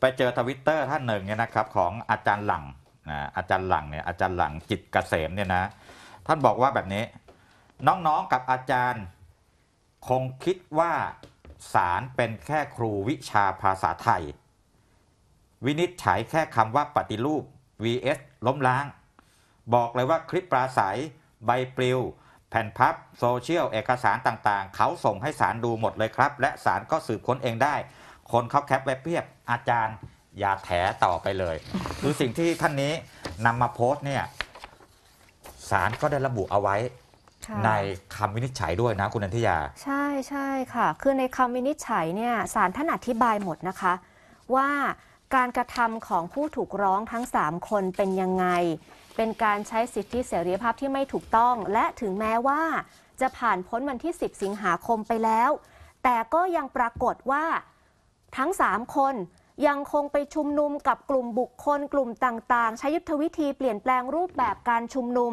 ไปเจอทวิตเตอร์ท่านหนึ่งเนี่ยนะครับของอาจารย์หลังนะอาจารย์หลังเนี่ยอาจารย์หลังจิตเกษมเนี่ยนะท่านบอกว่าแบบนี้ น้องๆกับอาจารย์คงคิดว่าสารเป็นแค่ครูวิชาภาษาไทย วินิจฉัยแค่คำว่าปฏิรูป vs ล้มล้าง บอกเลยว่าคลิปปราศัย ใบปลิว แผ่นพับ โซเชียล เอกสารต่างๆ เขาส่งให้สารดูหมดเลยครับ และสารก็สืบค้นเองได้คนเขาแคปไว้เพียบ อาจารย์อย่าแถต่อไปเลย คือสิ่งที่ท่านนี้นำมาโพสต์เนี่ยสารก็ได้ระบุเอาไว้ในคำวินิจฉัยด้วยนะคุณนันทิยา ใช่ใช่ค่ะ คือในคำวินิจฉัยเนี่ยสารท่านอธิบายหมดนะคะ ว่าการกระทำของผู้ถูกร้องทั้ง 3 คนเป็นยังไง เป็นการใช้สิทธิเสรีภาพที่ไม่ถูกต้อง และถึงแม้ว่าจะผ่านพ้นวันที่10สิงหาคมไปแล้ว แต่ก็ยังปรากฏว่าทั้ง 3 คน ยังคงไปชุมนุม กับกลุ่มบุคคลกลุ่มต่าง ๆ ใช้ยุทธวิธีเปลี่ยนแปลงรูปแบบการชุมนุม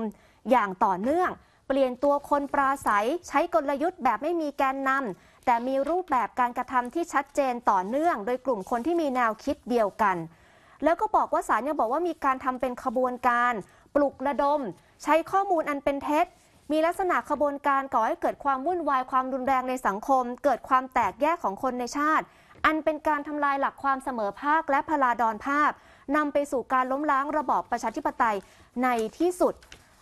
อย่างต่อเนื่อง เปลี่ยนตัวคนปราศัย ใช้กลยุทธ์แบบไม่มีแกนนำแต่มีรูปแบบการกระทำที่ชัดเจนต่อเนื่อง โดยกลุ่มคนที่มีแนวคิดเดียวกัน แล้วก็บอกว่าสารยังบอกว่ามีการทำเป็นขบวนการ ปลุกระดม ใช้ข้อมูลอันเป็นเท็จ มีลักษณะขบวนการก่อให้เกิดความวุ่นวายความรุนแรงในสังคม เกิดความแตกแยกของคนในชาติอันเป็นการทำลายหลักความเสมอภาคและพลาดอนภาพนำไปสู่การล้มล้างระบอบประชาธิปไตยในที่สุด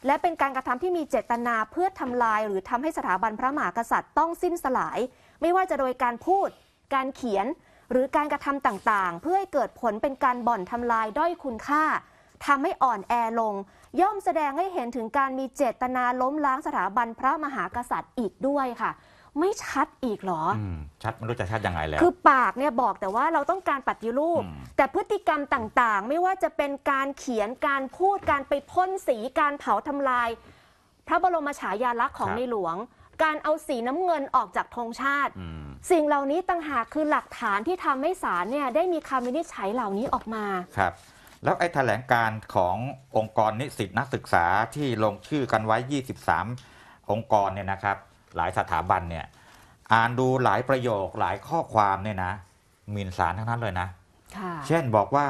และเป็นการกระทำที่มีเจตนาเพื่อทำลาย หรือทำให้สถาบันพระมหากษัตริย์ต้องสิ้นสลาย ไม่ว่าจะโดยการพูดการเขียนหรือการกระทำต่างๆ เพื่อให้เกิดผลเป็นการบ่อนทำลายด้อยคุณค่าทำให้อ่อนแอลง ย่อมแสดงให้เห็นถึงการมีเจตนาล้มล้างสถาบันพระมหากษัตริย์อีกด้วยค่ะไม่ชัดอีกหรออชัดไม่รู้จะชัดยังไงแล้ว คือปากเนี่ยบอกแต่ว่าเราต้องการปฏิรูป แต่พฤติกรรมต่างๆ ไม่ว่าจะเป็นการเขียนการพูดการไปพ่นสีการเผาทำลายพระบรมฉายาลักษณ์ของในหลวง การเอาสีน้ำเงินออกจากธงชาติ สิ่งเหล่านี้ต่างหากคือหลักฐานที่ทำให้ศาลเนี่ยได้มีคำวินิจฉัยเหล่านี้ออกมาครับ แล้วไอ้แถลงการขององค์กรนิสิตนักศึกษาที่ลงชื่อกันไว้ 23 องค์กรเนี่ยนะครับหลายสถาบันเนี่ย อ่านดูหลายประโยคหลายข้อความเนี่ยนะหมิ่นสารทั้งนั้นเลยนะเช่นบอกว่า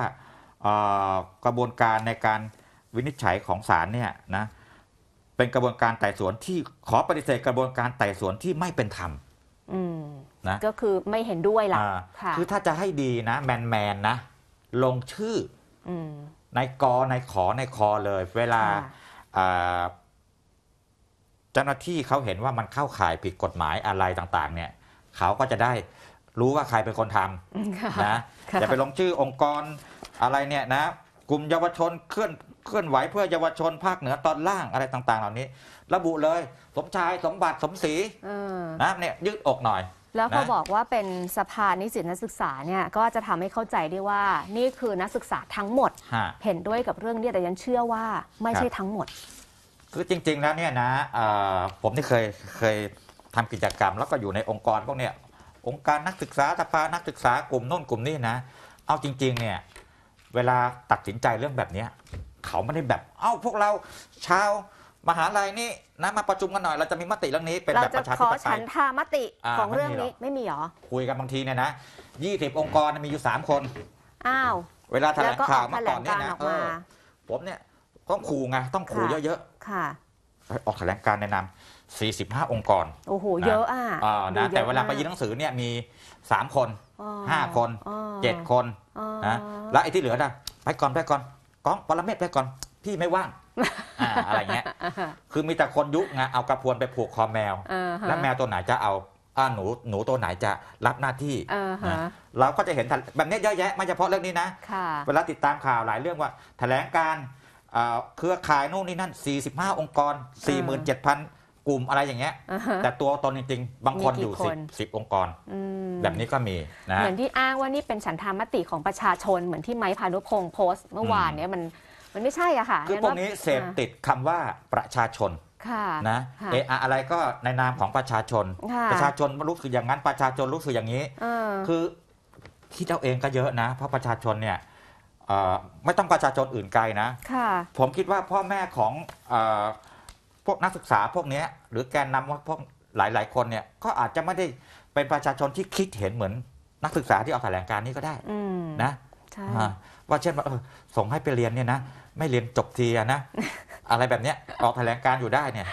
กระบวนการในการวินิจฉัยของศาลเนี่ยนะ เป็นกระบวนการไต่สวนที่ขอปฏิเสธกระบวนการไต่สวนที่ไม่เป็นธรรมนะก็คือไม่เห็นด้วยล่ะคือถ้าจะให้ดีนะแมนแมนนะ ลงชื่อในกอในขอในคอเลยเวลาเจ้าหน้าที่เขาเห็นว่ามันเข้าข่ายผิดกฎหมายอะไรต่างๆ เนี่ยเขาก็จะได้รู้ว่าใครเป็นคนทำนะอย่าไปลงชื่อองค์กรอะไรเนี่ยนะกลุ่มเยาวชนเคลื่อนเคลื่อนไหวเพื่อเยาวชนภาคเหนือตอนล่างอะไรต่างๆ เหล่านี้ ระบุเลยสมชายสมบัติสมศรีนะเนี่ยยืดอกหน่อย แล้วพอบอกว่าเป็นสภานิสิตนักศึกษาเนี่ยก็จะทำให้เข้าใจได้ว่านี่คือนักศึกษาทั้งหมด เห็นด้วยกับเรื่องนี้แต่ยังเชื่อว่าไม่ใช่ทั้งหมดคือจริงๆแล้วเนี่ยนะผมที่เคยเคยทำกิจกรรม แล้วก็อยู่ในองค์กรพวกเนี้ยองค์การนักศึกษาสภานักศึกษากลุ่มโน่นกลุ่มนี้นะ เอาจริงๆเนี่ยเวลาตัดสินใจเรื่องแบบนี้เขาไม่ได้แบบเอ้าพวกเราชาวมหาลัยนี่นะมาประชุมกันหน่อยเราจะมีมติเรื่องนี้เป็นแบบประชาธิปไตยเราจะขอฉันทามติของเรื่องนี้ไม่มีหรอคุยกันบางทีเนี่ยนะยี่สิบองค์กรมีอยู่สามคนอ้าวเวลาแถลงข่าวมาก่อนเนี่ยนะผมเนี่ยต้องขู่ไงต้องขู่เยอะๆค่ะออกแถลงการแนะนำ45 องค์กร โอ้โห เยอะอ่ะอ่นะแต่เวลาไปยื่นหนังสือเนี่ย มี 3 คน 5 คน 7 คน นะ แล้วไอ้ที่เหลือนะไปก่อนไปก่อนก้องปรเมศไปก่อน พี่ไม่ว่างอะไรเงี้ย คือมีแต่คนยุงเอากระพวนไปผูกคอแมว แล้วแมวตัวไหนจะเอาหนู หนูตัวไหนจะรับหน้าที่ เราก็จะเห็น แบบนี้เยอะแยะไม่เฉพาะเรื่องนี้นะเวลาติดตามข่าวหลายเรื่องว่าแถลงการเครือข่ายนู่นนี่นั่น 45 องค์กร 47,000 กลุ่มอะไรอย่างเงี้ยแต่ตัวตนจริงๆ บางคนอยู่ 10 10 องค์กรแบบนี้ก็มีนะเหมือนที่อ้างว่านี่เป็นฉันทามติของประชาชนเหมือนที่ไม้พานุพงศ์โพสต์เมื่อวานเนี่ยมันมันไม่ใช่อะค่ะคือพวกนี้เสพติดคำว่าประชาชนนะเอออะไรก็ในนามของประชาชนประชาชนรู้สึกอย่างนั้นประชาชนรู้สึกอย่างนี้คือคิดเอาเองก็เยอะนะเพราะประชาชนเนี่ยอ่ไม่ต้องประชาชนอื่นไกลนะค่ะ ผมคิดว่าพ่อแม่ของอพวกนักศึกษาพวกนี้หรือแกนนำวพวกหลาย ๆ คนเนี่ย ก็อาจจะไม่ได้เป็นประชาชนที่คิดเห็นเหมือนนักศึกษาที่ออกแถลงการนี้ก็ได้นะว่าเช่นว่าส่งให้ไปเรียนเนี่ยนะไม่เรียนจบทีนะอะไรแบบเนี้ยออกแถลงการอยู่ได้เนี่ย